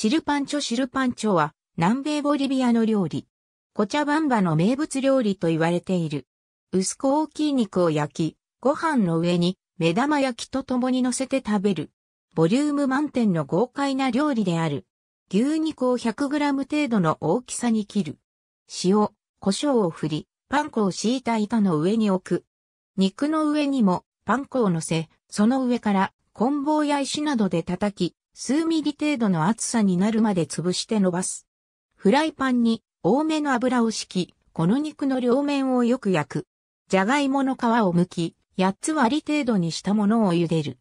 シルパンチョシルパンチョは南米ボリビアの料理。コチャバンバの名物料理と言われている。薄く大きい肉を焼き、ご飯の上に目玉焼きと共に乗せて食べる。ボリューム満点の豪快な料理である。牛肉を 100g 程度の大きさに切る。塩、胡椒を振り、パン粉を敷いた板の上に置く。肉の上にもパン粉を乗せ、その上から、棍棒や石などで叩き、数ミリ程度の厚さになるまで潰して伸ばす。フライパンに多めの油を敷き、この肉の両面をよく焼く。じゃがいもの皮を剥き、8つ割り程度にしたものを茹でる。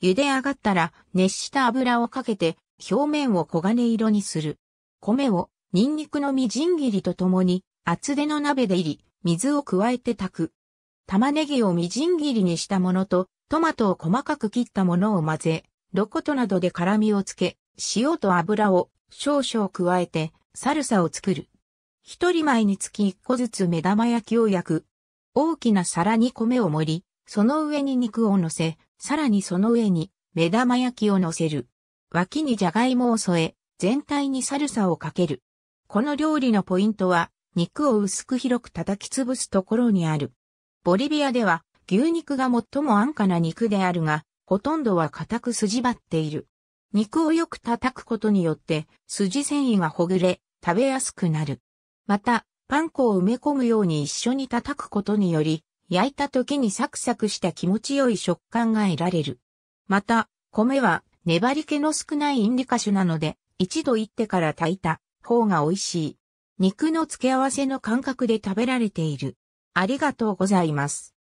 茹で上がったら熱した油をかけて表面を黄金色にする。米をニンニクのみじん切りとともに厚手の鍋で入り、水を加えて炊く。玉ねぎをみじん切りにしたものとトマトを細かく切ったものを混ぜ、ロコトなどで辛味をつけ、塩と油を少々加えて、サルサを作る。一人前につき一個ずつ目玉焼きを焼く。大きな皿に米を盛り、その上に肉を乗せ、さらにその上に目玉焼きを乗せる。脇にじゃがいもを添え、全体にサルサをかける。この料理のポイントは、肉を薄く広く叩き潰すところにある。ボリビアでは、牛肉が最も安価な肉であるが、ほとんどは硬く筋張っている。肉をよく叩くことによって、筋繊維がほぐれ、食べやすくなる。また、パン粉を埋め込むように一緒に叩くことにより、焼いた時にサクサクした気持ちよい食感が得られる。また、米は粘り気の少ないインディカ種なので、一度行ってから炊いた方が美味しい。肉の付け合わせの感覚で食べられている。ありがとうございます。